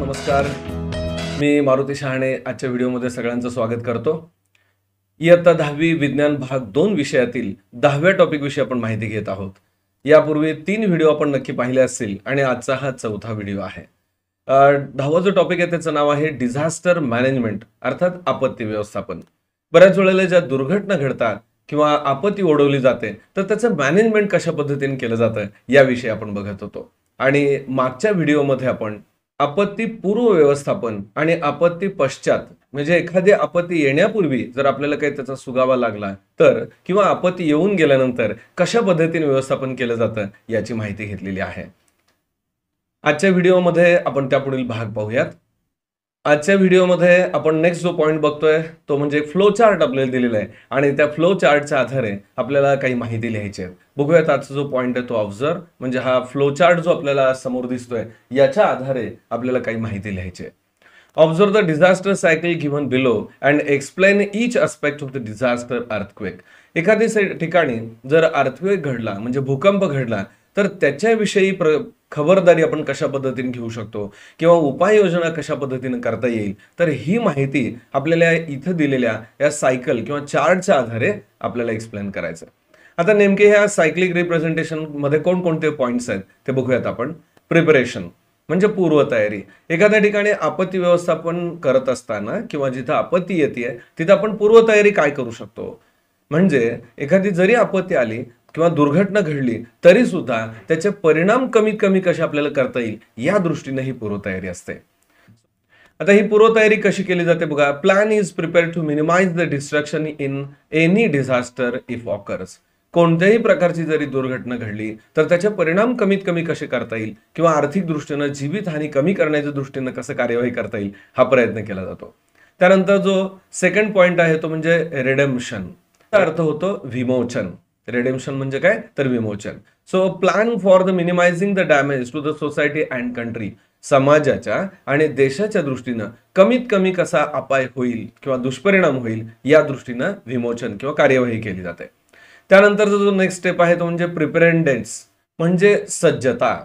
नमस्कार मी मारुती शहाणे आजच्या व्हिडिओमध्ये सगळ्यांचं स्वागत करतो इयत्ता दहावी विज्ञान भाग दोन विषयातील दहाव्या विषयी आपण माहिती घेत आहोत यापूर्वी तीन व्हिडिओ आपण नक्की पाहिले असतील आणि आजचा हा चौथा व्हिडिओ आहे दहावा जो टॉपिक आहे त्याचं नाव आहे डिझास्टर मॅनेजमेंट अर्थात आपत्ती व्यवस्थापन बऱ्याच वेळेला ज्या दुर्घटना घडतात किंवा आपत्ती ओढवली जाते तर त्याचं मॅनेजमेंट कशा पद्धतीने केलं जातं याविषयी आपण बघत होतो आणि मागच्या व्हिडिओमध्ये आपण आपत्ती पूर्व व्यवस्थापन आणि आपत्ती पश्चात म्हणजे एखादी आपत्ती येण्यापूर्वी जर आपल्याला काही त्याचा सुगावा लागला तर किंवा आपत्ती येऊन गेल्यानंतर कशा पद्धतीने व्यवस्थापन केलं जातं याची माहिती घेतलेली आहे आजच्या व्हिडिओमध्ये आपण त्यापुढील भाग पाहूयात आजच्या व्हिडिओमध्ये आपण नेक्स्ट जो पॉईंट बघतोय तो म्हणजे फ्लो चार्ट आपल्याला दिलेला आहे आणि त्या फ्लो चार्टच्या आधारे आपल्याला काही माहिती लिहायची आहे बघूयात आजचा जो पॉईंट आहे तो ऑब्झर्व म्हणजे हा फ्लो चार्ट जो आपल्याला समोर दिसतोय याच्या आधारे आपल्याला काही माहिती लिहायची आहे observe the disaster cycle given below and explain each aspect of the disaster earthquake एखाद्या ठिकाणी जर अर्थक्वेक घडला म्हणजे भूकंप घडला तर त्याच्याविषयी प्र खबरदारी आपण कशा पद्धतीने घेऊ शकतो किंवा उपाययोजना कशा पद्धतीने करता येईल तर ही माहिती आपल्याला इथं दिलेल्या या सायकल किंवा चार्टच्या आधारे आपल्याला एक्सप्लेन करायचं आता नेमके ह्या सायक्लिक रिप्रेझेंटेशनमध्ये कोणकोणते पॉईंट्स आहेत ते बघूयात आपण प्रिपरेशन म्हणजे पूर्वतयारी एखाद्या ठिकाणी आपत्ती व्यवस्थापन करत असताना किंवा जिथं आपत्ती येते तिथं आपण पूर्वतयारी काय करू शकतो म्हणजे एखादी जरी आपत्ती आली किंवा दुर्घटना घडली तरी सुद्धा त्याचे परिणाम कमीत कमी कसे आपल्याला करता येईल या दृष्टीने ही पूर्वतयारी असते आता ही पूर्वतयारी कशी केली जाते बघा plan is prepare to minimise the destruction in any disaster if occurs कोणत्याही प्रकारची जरी दुर्घटना घडली तर त्याचे परिणाम कमीत कमी कसे करता येईल किंवा आर्थिक दृष्टीनं जीवितहानी कमी करण्याच्या दृष्टीनं कसं कार्यवाही करता येईल हा प्रयत्न केला जातो त्यानंतर जो सेकंड पॉइंट आहे तो म्हणजे रेडमशन अर्थ होतो विमोचन रेडेम्शन म्हणजे काय तर विमोचन so plan for the minimising the damage to the society and country समाजाच्या आणि देशाच्या दृष्टीनं कमीत कमी कसा अपाय होईल किंवा दुष्परिणाम होईल या दृष्टीनं विमोचन किंवा कार्यवाही केली जाते त्यानंतरचा जो नेक्स्ट स्टेप आहे तो म्हणजे प्रिपेरेंडेन्स म्हणजे सज्जता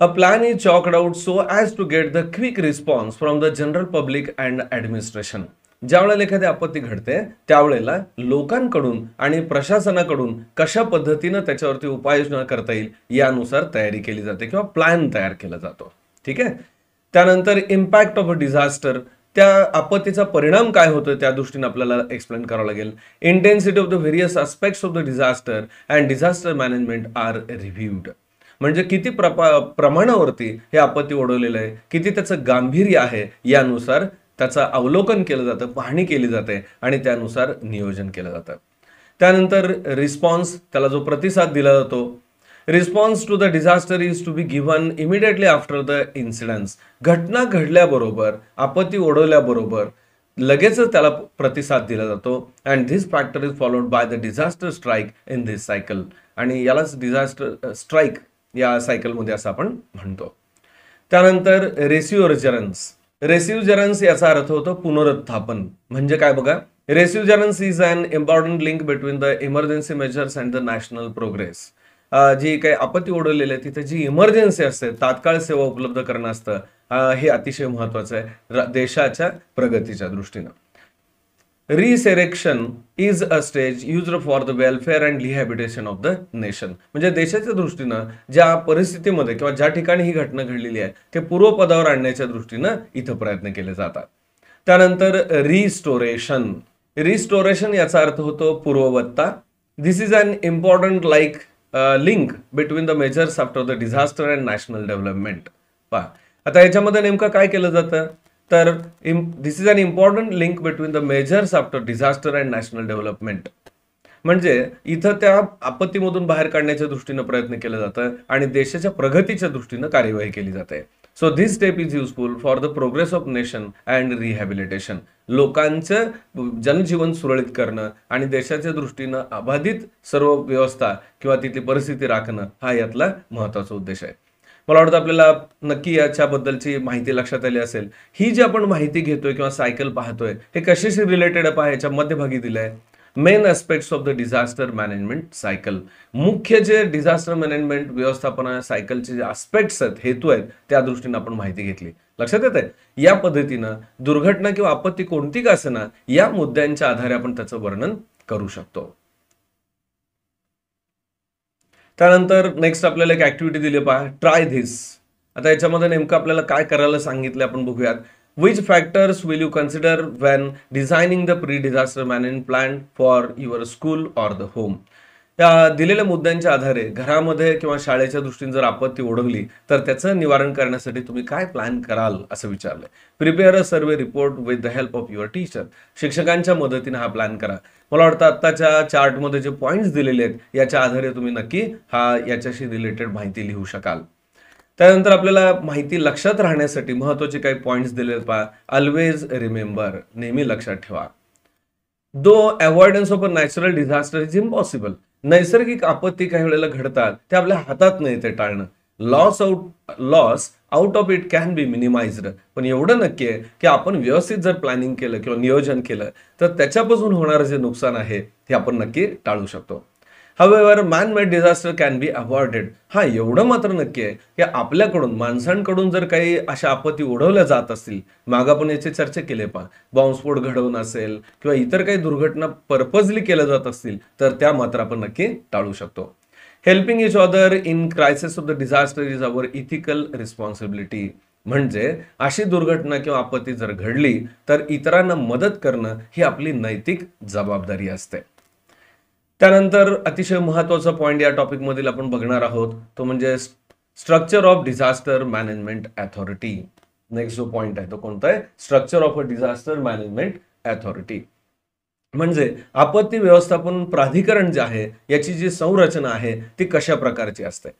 a plan is chalked out so as to get the quick response from the general public and administration ज्यावेळेला एखादी आपत्ती घडते त्यावेळेला लोकांकडून आणि प्रशासनाकडून कशा पद्धतीनं त्याच्यावरती उपाययोजना करता येईल यानुसार तयारी केली जाते किंवा प्लॅन तयार केला जातो ठीक आहे त्यानंतर इम्पॅक्ट ऑफ अ डिझास्टर त्या आपत्तीचा परिणाम काय होतो त्या दृष्टीने आपल्याला एक्सप्लेन करावं लागेल intensity of the various aspects of the disaster and disaster management are reviewed म्हणजे किती प्रमाणावरती हे आपत्ती ओढवलेलं आहे किती त्याचं गांभीर्य आहे यानुसार त्याचं अवलोकन केलं जातं पाहणी केली जाते आणि त्यानुसार नियोजन केलं जातं त्यानंतर रिस्पॉन्स त्याला जो प्रतिसाद दिला जातो response to the disaster is to be given immediately after the incidence घटना घडल्याबरोबर आपत्ती ओढवल्याबरोबर लगेचच त्याला प्रतिसाद दिला जातो and this factor is followed by the disaster strike in this cycle आणि यालाच डिझास्टर स्ट्राईक या सायकलमध्ये असं आपण म्हणतो त्यानंतर रेसिओ जरन्स याचा अर्थ होतो पुनरुत्थापन म्हणजे काय बघा resurgence is an important link between the emergency measures and the national progress जी काही आपत्ती ओढवलेली आहे तिथे जी इमर्जन्सी असते तात्काळ सेवा उपलब्ध करणं असतं हे अतिशय महत्वाचं आहे देशाच्या प्रगतीच्या दृष्टीनं resurrection is a stage used for the welfare and rehabilitation of the nation म्हणजे देशाच्या दृष्टीनं ज्या परिस्थितीमध्ये किंवा ज्या ठिकाणी ही घटना घडलेली आहे ते पूर्वपदावर आणण्याच्या दृष्टीनं इथं प्रयत्न केले जातात त्यानंतर रिस्टोरेशन रिस्टोरेशन याचा अर्थ होतो पूर्ववत्ता this is an important like link between the measures after the disaster and national development पहा आता याच्यामध्ये नेमकं काय केलं जातं तर this is an important link between the measures after disaster and national development म्हणजे इथं त्या आपत्तीमधून बाहेर काढण्याच्या दृष्टीनं प्रयत्न केला जातं आणि देशाच्या प्रगतीच्या दृष्टीनं कार्यवाही केली जाते so this step is useful for the progress of nation and rehabilitation लोकांचं जनजीवन सुरळीत करणं आणि देशाच्या दृष्टीनं अबाधित सर्व व्यवस्था किंवा तिथली परिस्थिती राखणं हा यातला महत्वाचा उद्देश आहे मला वाटतं आपल्याला नक्की याच्याबद्दलची माहिती लक्षात आली असेल ही जी आपण माहिती घेतोय किंवा सायकल पाहतोय हे कशाशी रिलेटेड आहे याच्या मध्यभागी दिले main aspects of the disaster management cycle मुख्य जे डिझास्टर मॅनेजमेंट व्यवस्थापना सायकलचे जे आस्पेक्ट्स आहेत हेतू आहेत त्या दृष्टीने आपण माहिती घेतली लक्षात येत आहे या पद्धतीनं दुर्घटना किंवा आपत्ती कोणती का असेना या मुद्द्यांच्या आधारे आपण त्याचं वर्णन करू शकतो त्यानंतर नेक्स्ट आपल्याला एक ऍक्टिव्हिटी दिली पहा ट्राय धिस आता याच्यामध्ये नेमकं आपल्याला काय करायला सांगितलं आपण बघूयात which factors will you consider when designing the pre disaster management plan for your school or the home त्या दिलेल्या मुद्द्यांच्या आधारे घरामध्ये किंवा शाळेच्या दृष्टीने जर आपत्ती ओढवली तर त्याचं निवारण करण्यासाठी तुम्ही काय प्लॅन कराल असं विचारलंय prepare a survey report with the help of your teacher शिक्षकांच्या मदतीने हा प्लॅन करा मला वाटतं आत्ताच्या चार्टमध्ये जे पॉईंट्स दिलेले आहेत याच्या आधारे तुम्ही नक्की हा याच्याशी रिलेटेड माहिती लिहू शकाल त्यानंतर आपल्याला माहिती लक्षात राहण्यासाठी महत्त्वाचे काही पॉईंट्स दिले पहा अल्वेज रिमेंबर नेहमी लक्षात ठेवा though avoidance of a natural disaster is impossible नैसर्गिक आपत्ती काही वेळेला घडतात ते आपल्या हातात नाही ते टाळणं loss out loss out of it can be minimised पण एवढं नक्की आहे की आपण व्यवस्थित जर प्लॅनिंग केलं किंवा नियोजन केलं तर त्याच्यापासून होणारं जे नुकसान आहे ते आपण नक्की टाळू शकतो however man made disaster can be avoided हा एवढं मात्र नक्की आहे की आपल्याकडून माणसांकडून जर काही अशा आपत्ती ओढवल्या जात असतील मागं आपण याची चर्चा केली पहा बॉम्बस्फोट घडवून असेल किंवा इतर काही दुर्घटना पर्पजली केल्या जात असतील तर त्या मात्र आपण नक्की टाळू शकतो helping is other in crisis of the disaster is our ethical responsibility म्हणजे अशी दुर्घटना किंवा आपत्ती जर घडली तर इतरांना मदत करणं ही आपली नैतिक जबाबदारी असते त्यानंतर अतिशय महत्त्वाचा पॉईंट या टॉपिकमधील आपण बघणार आहोत तो म्हणजे structure of disaster management authority next जो पॉईंट आहे तो कोणता आहे structure of a disaster management authority म्हणजे आपत्ती व्यवस्थापन प्राधिकरण जे आहे याची जी संरचना आहे ती कशा प्रकारची असते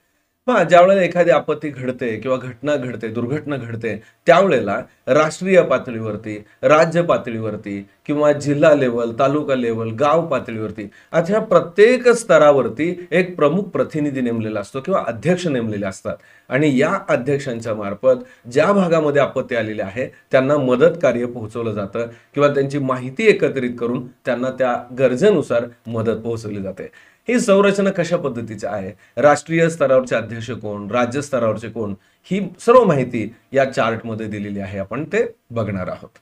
हा ज्यावेळेला एखादी आपत्ती घडते किंवा घटना घडते दुर्घटना घडते त्यावेळेला राष्ट्रीय पातळीवरती राज्य पातळीवरती किंवा जिल्हा लेवल तालुका लेवल गाव पातळीवरती अशा प्रत्येक स्तरावरती एक प्रमुख प्रतिनिधी नेमलेला असतो किंवा अध्यक्ष नेमलेले असतात आणि या अध्यक्षांच्या मार्फत ज्या भागामध्ये आपत्ती आलेली आहे त्यांना मदत कार्य पोहोचवलं जातं किंवा त्यांची माहिती एकत्रित करून त्यांना त्या गरजेनुसार मदत पोहोचवली जाते ही संरचना कशा पद्धतीची आहे राष्ट्रीय स्तरावरचे अध्यक्ष कोण राज्य स्तरावरचे कोण ही सर्व माहिती या चार्टमध्ये दिलेली आहे आपण ते बघणार आहोत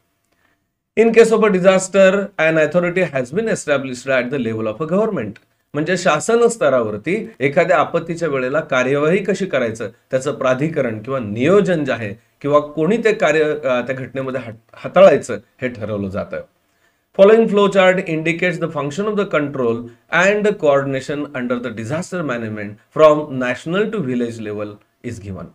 in case of a disaster and authority has been established at the level of a government म्हणजे शासन स्तरावरती एखाद्या आपत्तीच्या वेळेला कार्यवाही कशी करायचं त्याचं प्राधिकरण किंवा नियोजन जे आहे किंवा कोणी ते कार्य त्या घटनेमध्ये हाताळायचं हे ठरवलं जातं Following flowchart indicates the function of the control and the coordination under the disaster management from national to village level is given.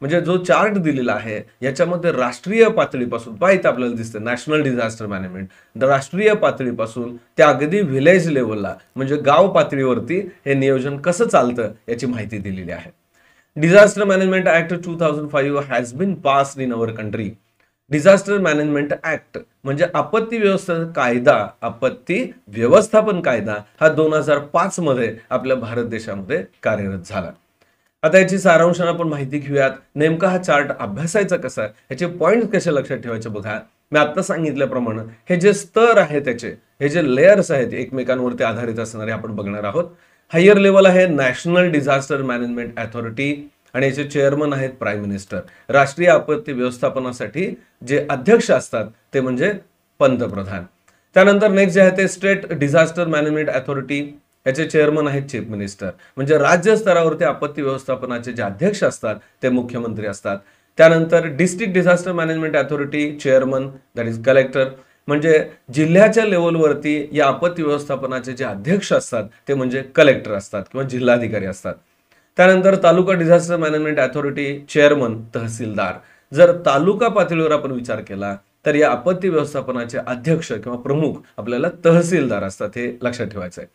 म्हणजे जो चार्ट दिलेला आहे याच्यामध्ये राष्ट्रीय पातळीपासून पाहिजे आपल्याला दिसतं नॅशनल डिझास्टर मॅनेजमेंट राष्ट्रीय पातळीपासून त्या अगदी व्हिलेज लेवलला म्हणजे गाव पातळीवरती हे नियोजन कसं चालतं याची माहिती दिलेली आहे disaster management act two thousand five has been pass in our country disaster management act म्हणजे आपत्ती व्यवस्था कायदा आपत्ती व्यवस्थापन कायदा हा दोन हजार पाच मध्ये आपल्या भारत देशामध्ये कार्यरत झाला आता याची सारांशानं आपण माहिती घेऊयात नेमका हा चार्ट अभ्यासायचा कसा ह्याचे पॉईंट कसे लक्षात ठेवायचे बघा मी आत्ता सांगितल्याप्रमाणे हे जे स्तर आहे त्याचे हे जे लेयर्स आहेत एकमेकांवरती आधारित असणारे आपण बघणार आहोत हायर लेवल आहे नॅशनल डिझास्टर मॅनेजमेंट अथॉरिटी आणि याचे चेअरमन आहेत प्राईम मिनिस्टर राष्ट्रीय आपत्ती व्यवस्थापनासाठी जे अध्यक्ष असतात ते म्हणजे पंतप्रधान त्यानंतर नेक्स्ट जे आहे ते स्टेट डिझास्टर मॅनेजमेंट अथॉरिटी याचे चेअरमन आहेत चीफ मिनिस्टर म्हणजे राज्य स्तरावरती आपत्ती व्यवस्थापनाचे जे अध्यक्ष असतात ते मुख्यमंत्री असतात त्यानंतर district disaster management authority chairman that is collector म्हणजे जिल्ह्याच्या लेवलवरती या आपत्ती व्यवस्थापनाचे जे अध्यक्ष असतात ते म्हणजे कलेक्टर असतात किंवा जिल्हाधिकारी असतात त्यानंतर taluka disaster management authority chairman tehsildar जर तालुका पातळीवर आपण विचार केला तर या आपत्ती व्यवस्थापनाचे अध्यक्ष किंवा प्रमुख आपल्याला तहसीलदार असतात हे लक्षात ठेवायचं आहे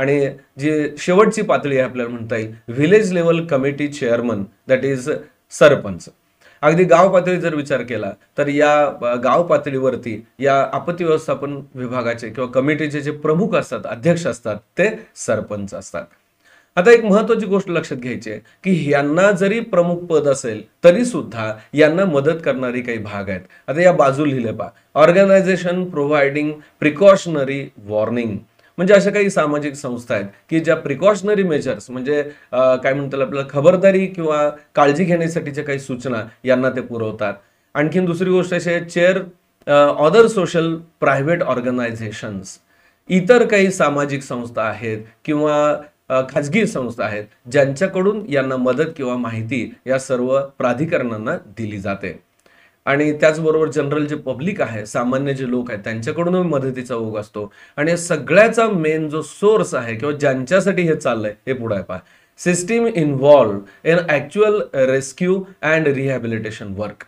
आणि जी शेवटची पातळी आहे आपल्याला म्हणता येईल village level committee chairman that is sarpanch अगदी गाव पातळी जर विचार केला तर या गाव पातळीवरती या आपत्ती व्यवस्थापन विभागाचे किंवा कमिटीचे जे प्रमुख असतात अध्यक्ष असतात ते सरपंच असतात आता एक महत्वाची गोष्ट लक्षात घ्यायची आहे की यांना जरी प्रमुख पद असेल तरी सुद्धा यांना मदत करणारी काही भाग आहेत आता या बाजू लिहिले पा ऑर्गनायझेशन प्रोव्हायडिंग प्रिकॉशनरी वॉर्निंग म्हणजे अशा काही सामाजिक संस्था आहेत की ज्या प्रिकॉशनरी मेजर्स म्हणजे काय म्हणतात आपल्याला खबरदारी किंवा काळजी घेण्यासाठीच्या काही सूचना यांना ते पुरवतात आणखीन दुसरी गोष्ट अशी आहे chair other social private organisations इतर काही सामाजिक संस्था आहेत किंवा खाजगी संस्था आहेत ज्यांच्याकडून यांना मदत किंवा माहिती या सर्व प्राधिकरणांना दिली जाते आणि त्याचबरोबर जनरल जे पब्लिक आहे सामान्य जे लोक आहेत त्यांच्याकडून मदतीचा ओघ असतो आणि सगळ्याचा मेन जो सोर्स आहे किंवा ज्यांच्यासाठी हे चाललंय हे पुढे आहे पहा system involve in actual rescue and rehabilitation work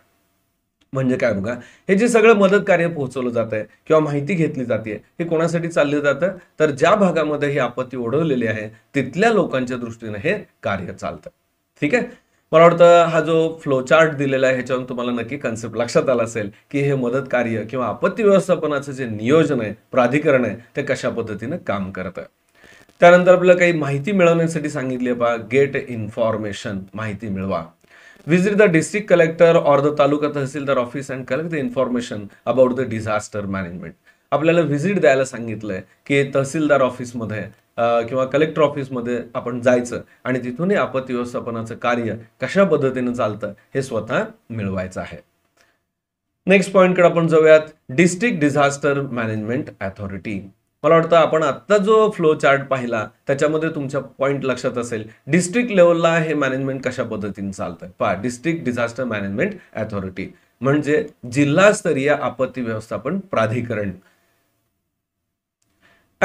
म्हणजे काय बघा हे जे सगळं मदत कार्य पोहोचवलं जात आहे किंवा माहिती घेतली जाते हे कोणासाठी चाललं जातं तर ज्या भागामध्ये ही आपत्ती ओढवलेली आहे तिथल्या लोकांच्या दृष्टीने हे कार्य चालतं ठीक आहे मला वाटतं हा जो फ्लोचार्ट दिलेला आहे ह्याच्यावरून तुम्हाला नक्की कन्सेप्ट लक्षात आला असेल की हे मदत कार्य किंवा आपत्ती व्यवस्थापनाचं जे नियोजन आहे प्राधिकरण आहे ते कशा पद्धतीनं काम करत त्यानंतर आपल्याला काही माहिती मिळवण्यासाठी सांगितली बा गेट इन्फॉर्मेशन माहिती मिळवा visit the district collector or the taluka tahsildar office and collect the information about the disaster management आपल्याला व्हिजिट द्यायला सांगितलंय की तहसीलदार ऑफिसमध्ये किंवा कलेक्टर ऑफिसमध्ये आपण जायचं आणि तिथूनही आपत्ती व्यवस्थापनाचं कार्य कशा पद्धतीनं चालतं हे स्वतः मिळवायचं आहे नेक्स्ट कडे आपण जाऊयात डिस्ट्रिक्ट डिझास्टर मॅनेजमेंट अथॉरिटी मला वाटतं आपण आत्ता जो फ्लो चार्ट पाहिला त्याच्यामध्ये तुमच्या पॉईंट लक्षात असेल डिस्ट्रिक्ट लेवलला हे मॅनेजमेंट कशा पद्धतीने चालतंय पहा डिस्ट्रिक्ट डिझास्टर मॅनेजमेंट अथॉरिटी म्हणजे जिल्हास्तरीय आपत्ती व्यवस्थापन प्राधिकरण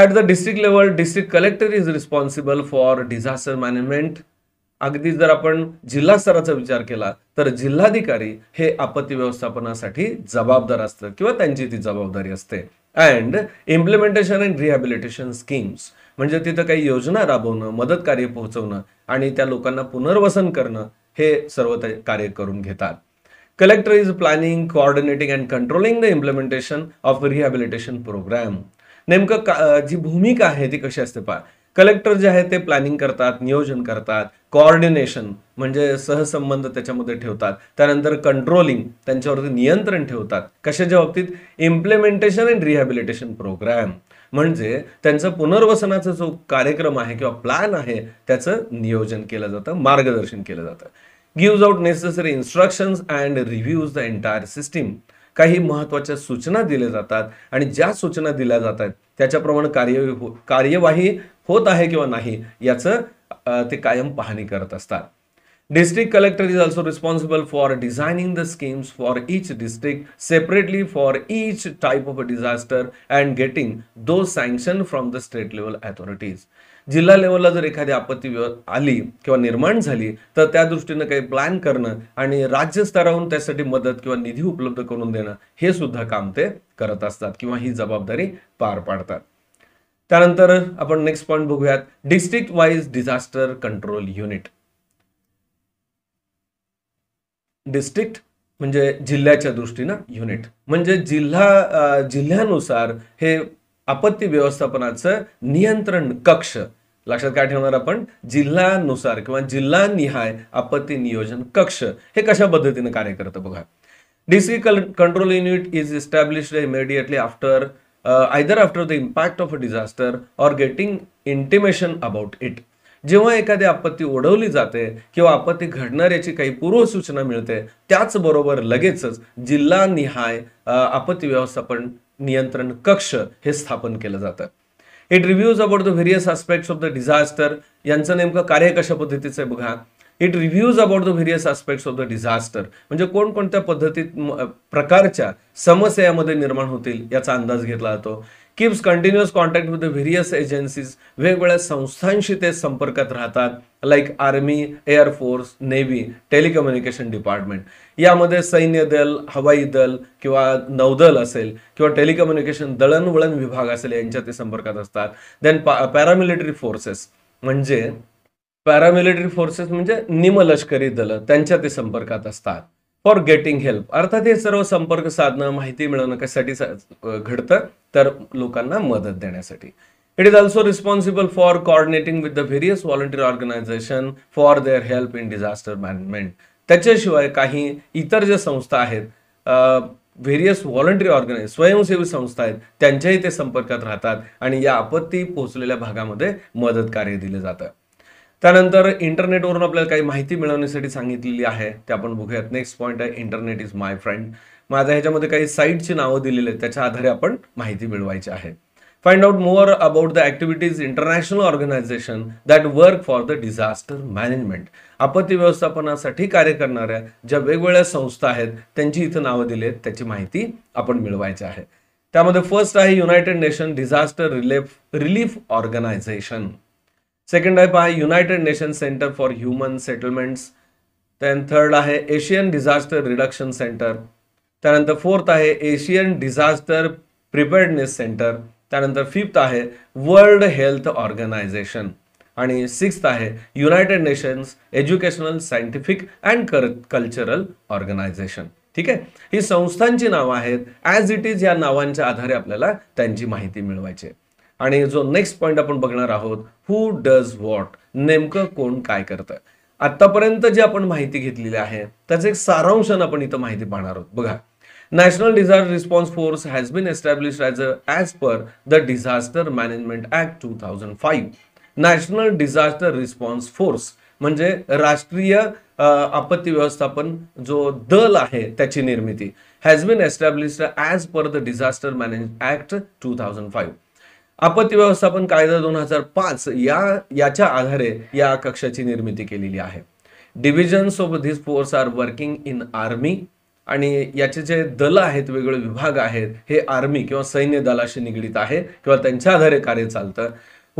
at the district level district collector is responsible for disaster management अगदी जर आपण जिल्हा स्तराचा विचार केला तर जिल्हाधिकारी हे आपत्ती व्यवस्थापनासाठी जबाबदार असतं किंवा त्यांची ती जबाबदारी असते and implementation and rehabilitation schemes म्हणजे तिथं काही योजना राबवणं मदत कार्य पोहोचवणं आणि त्या लोकांना पुनर्वसन करणं हे सर्व कार्य करून घेतात collector is planning coordinating and controlling the implementation of rehabilitation programme नेमकं जी भूमिका आहे ती कशी असते पा कलेक्टर जे आहे ते प्लॅनिंग करतात नियोजन करतात कॉर्डिनेशन म्हणजे सहसंबंध त्याच्यामध्ये ठेवतात त्यानंतर कंट्रोलिंग त्यांच्यावरती नियंत्रण ठेवतात कशाच्या बाबतीत इम्प्लिमेंटेशन अँड रिहॅबिलिटेशन प्रोग्राम म्हणजे त्यांचा पुनर्वसनाचा जो कार्यक्रम आहे किंवा प्लॅन आहे त्याचं नियोजन केलं जातं मार्गदर्शन केलं जातं gives out necessary instructions and reviews the entire system काही महत्त्वाच्या सूचना दिल्या जातात आणि ज्या सूचना दिल्या जातात त्याच्याप्रमाणे कार्य हो, कार्यवाही होत आहे किंवा नाही याचं ते कायम पाहणी करत असतात district collector is also responsible for designing the schemes for each district separately for each type of disaster and getting those sanction from the state level authorities जिल्हा लेवलला जर एखादी आपत्ती आली किंवा निर्माण झाली तर त्या दृष्टीनं काही प्लॅन करणं आणि राज्य त्यासाठी मदत किंवा निधी उपलब्ध करून देणं हे सुद्धा काम ते करत असतात किंवा ही जबाबदारी पार पाडतात त्यानंतर आपण नेक्स्ट पॉईंट बघूयात district wise disaster control unit district म्हणजे जिल्ह्याच्या दृष्टीनं युनिट म्हणजे जिल्हा जिल्ह्यानुसार हे आपत्ती व्यवस्थापनाचं नियंत्रण कक्ष लक्षात काय ठेवणार आपण जिल्ह्यानुसार किंवा जिल्हा निहाय आपत्ती नियोजन कक्ष हे कशा पद्धतीनं कार्य करतं बघा district control unit is establish immediately after either after the impact of a disaster or getting intimation about it जेव्हा एखादी आपत्ती ओढवली जाते किंवा आपत्ती घडणाऱ्याची काही पूर्वसूचना मिळते त्याचबरोबर लगेचच जिल्हा निहाय uh, आपत्ती व्यवस्थापन नियंत्रण कक्ष हे स्थापन केलं जातं it reviews about the various aspects of the disaster यांचं नेमकं कार्य कशा पद्धतीचं आहे बघा it reviews about the various aspects of the disaster म्हणजे कोणकोणत्या पद्धतीत प्रकारच्या समस्या यामध्ये निर्माण होतील याचा अंदाज घेतला जातो keeps continuous contact with the various agencies वेगवेगळ्या संस्थांशी ते संपर्कात राहतात like army air force navy telecommunication department यामध्ये सैन्य दल हवाई दल किंवा नौदल असेल किंवा टेलिकम्युनिकेशन दळणवळण विभाग असेल यांच्या ते संपर्कात असतात देन पॅरामिलिटरी फोर्सेस म्हणजे पॅरामिलिटरी फोर्सेस म्हणजे निमलष्करी दलं त्यांच्या ते संपर्कात असतात फॉर गेटिंग हेल्प अर्थात हे सर्व संपर्क साधणं माहिती मिळवणं कशासाठी घडतं तर लोकांना मदत देण्यासाठी it is also responsible for coordinating with the various volunteer organisation for their help in disaster management त्याच्याशिवाय काही इतर ज्या संस्था आहेत व्हेरियस व्हॉलंटरी ऑर्गनाईज स्वयंसेवी संस्था आहेत त्यांच्याही ते संपर्कात राहतात आणि या आपत्ती पोहोचलेल्या भागामध्ये मदत कार्य दिलं जातं त्यानंतर इंटरनेटवरून आपल्याला काही माहिती मिळवण्यासाठी सांगितलेली आहे ते आपण बघूयात नेक्स्ट पॉईंट आहे इंटरनेट इज माय फ्रेंड माझ्या ह्याच्यामध्ये काही साईटची नावं दिलेली आहेत त्याच्या आधारे आपण माहिती मिळवायची आहे find out more about the activities international organisation that work for the disaster management आपत्ती व्यवस्थापनासाठी कार्य करणाऱ्या ज्या वेगवेगळ्या संस्था आहेत त्यांची इथं नावं दिली आहेत त्याची माहिती आपण मिळवायची आहे त्यामध्ये फर्स्ट आहे United Nation Disaster Relief relief Organisation second आहे पहा United Nation Centre for Human Settlements त्यान थर्ड आहे एशियन डिझास्टर रिडक्शन सेंटर त्यानंतर फोर्थ आहे एशियन डिझास्टर प्रिपेअर्डनेस सेंटर त्यानंतर फिफ्थ आहे वर्ल्ड हेल्थ ऑर्गनायझेशन आणि सिक्स्थ आहे United Nations Educational Scientific and Cultural Organisation ठीक आहे ही संस्थांची नावं आहेत ॲज इट इज या नावांच्या आधारे आपल्याला त्यांची माहिती मिळवायची आहे आणि जो नेक्स्ट पॉईंट आपण बघणार आहोत हु डज व्हॉट नेमकं कोण काय करतं आतापर्यंत जे आपण माहिती घेतलेली आहे त्याचं एक सारांशन आपण इथं माहिती पाहणार आहोत बघा national disaster response force has been establish as a as per the disaster management act two thousand five national disaster response force म्हणजे राष्ट्रीय आपत्ती व्यवस्थापन जो दल आहे त्याची निर्मिती has been establish as per the disaster manage act two thousand five आपत्ती व्यवस्थापन कायदा दोन हजार पाच या याच्या आधारे या कक्षाची निर्मिती केलेली आहे division of this force are working in army आणि याचे जे दल आहेत वेगवेगळे विभाग आहेत हे आर्मी किंवा सैन्य दलाशी निगडीत आहे किंवा त्यांच्या आधारे कार्य चालतं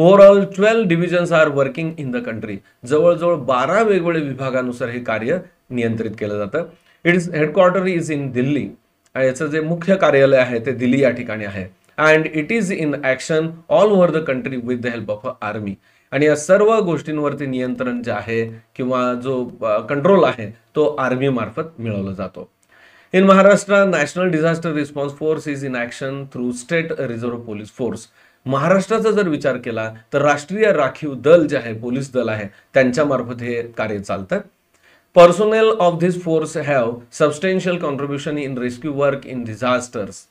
overall twelve divisions are working in the country जवळजवळ बारा वेगवेगळे विभागानुसार हे कार्य नियंत्रित केलं जातं its headquarter is in Delhi याचं जे मुख्य कार्यालय आहे ते दिल्ली या ठिकाणी आहे and it is in action all over the country with the help of army आणि या सर्व गोष्टींवरती नियंत्रण जे आहे किंवा जो कंट्रोल आहे तो आर्मी मार्फत मिळवला जातो in Maharashtra national disaster response force is in action through state reserve police force महाराष्ट्राचा जर विचार केला तर राष्ट्रीय राखीव दल जे आहे पोलीस दल आहे त्यांच्यामार्फत हे कार्य चालतं personnel of this force have substantial contribution in rescue work in disasters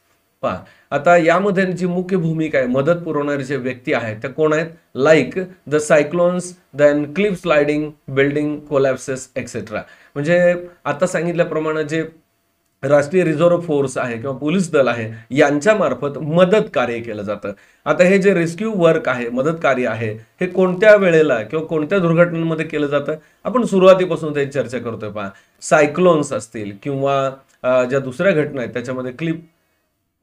पहा आता यामध्ये जी मुख्य भूमिका आहे मदत पुरवणारे जे व्यक्ती आहेत त्या कोण आहेत like the cyclones then clip sliding building collapses etcetera म्हणजे आता सांगितल्याप्रमाणे जे राष्ट्रीय रिझर्व्ह फोर्स आहे किंवा पोलीस दल आहे यांच्या मार्फत मदत कार्य केलं जातं आता हे जे रेस्क्यू वर्क आहे मदत कार्य आहे हे कोणत्या वेळेला किंवा कोणत्या दुर्घटनांमध्ये केलं जातं आपण सुरुवातीपासून त्याची चर्चा करतोय पहा सायक्लोन्स असतील किंवा ज्या दुसऱ्या घटना आहेत त्याच्यामध्ये क्लिप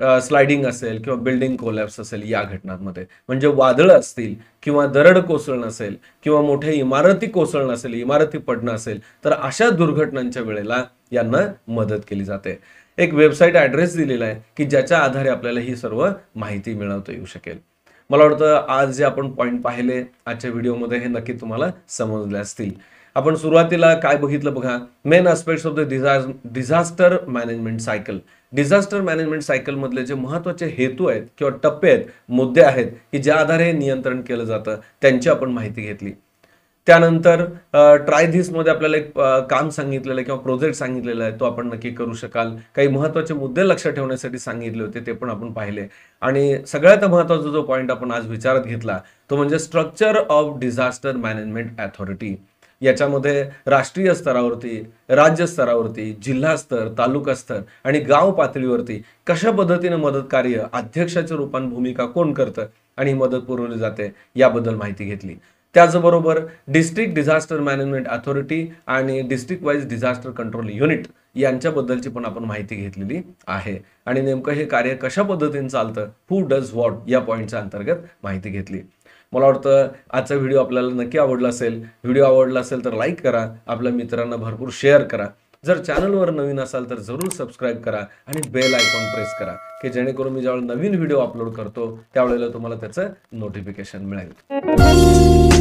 स्लायडिंग असेल किंवा बिल्डिंग कोलॅप्स असेल या घटनांमध्ये म्हणजे वादळ असतील किंवा दरड कोसळणं असेल किंवा मोठे इमारती कोसळणं असेल इमारती पडणं असेल तर अशा दुर्घटनांच्या वेळेला यांना मदत केली जाते एक वेबसाईट ॲड्रेस दिलेला आहे की ज्याच्या आधारे आपल्याला ही सर्व माहिती मिळवता येऊ शकेल मला वाटतं आज जे आपण पॉईंट पाहिले आजच्या व्हिडिओमध्ये हे नक्की तुम्हाला समजले असतील आपण सुरुवातीला काय बघितलं बघा main aspects of the disaster management cycle disaster management cycle मधले जे महत्त्वाचे हेतू आहेत किंवा टप्पे आहेत मुद्दे आहेत की ज्या आधारे नियंत्रण केलं जातं त्यांची आपण माहिती घेतली त्यानंतर ट्राय मध्ये आपल्याला एक काम सांगितलेलं आहे किंवा प्रोजेक्ट सांगितलेला आहे तो आपण नक्की करू शकाल काही महत्त्वाचे मुद्दे लक्षात ठेवण्यासाठी सांगितले होते ते पण आपण पाहिले आणि सगळ्यात महत्त्वाचा जो पॉईंट आपण आज विचारात घेतला तो म्हणजे structure of disaster management authority याच्यामध्ये राष्ट्रीय स्तरावरती राज्य स्तरावरती जिल्हा स्तर तालुका स्तर आणि गाव पातळीवरती कशा पद्धतीने मदत कार्य अध्यक्षाच्या रूपान भूमिका कोण करतं आणि मदत पुरवली जाते याबद्दल माहिती घेतली त्याचबरोबर डिस्ट्रिक्ट डिझास्टर मॅनेजमेंट अथॉरिटी आणि district wise disaster control unit यांच्याबद्दलची पण आपण माहिती घेतलेली आहे आणि नेमकं हे कार्य कशा पद्धतीने चालतं हु डज व्हॉट या पॉईंटच्या अंतर्गत माहिती घेतली मला वाटतं आजचा व्हिडिओ आपल्याला नक्की आवडला असेल व्हिडिओ आवडला असेल तर लाईक करा आपल्या मित्रांना भरपूर शेअर करा जर चॅनलवर नवीन असाल तर जरूर सबस्क्राईब करा आणि बेल आयकॉन प्रेस करा की जेणेकरून मी ज्यावेळेला नवीन व्हिडिओ अपलोड करतो त्यावेळेला तुम्हाला त्याचं नोटिफिकेशन मिळेल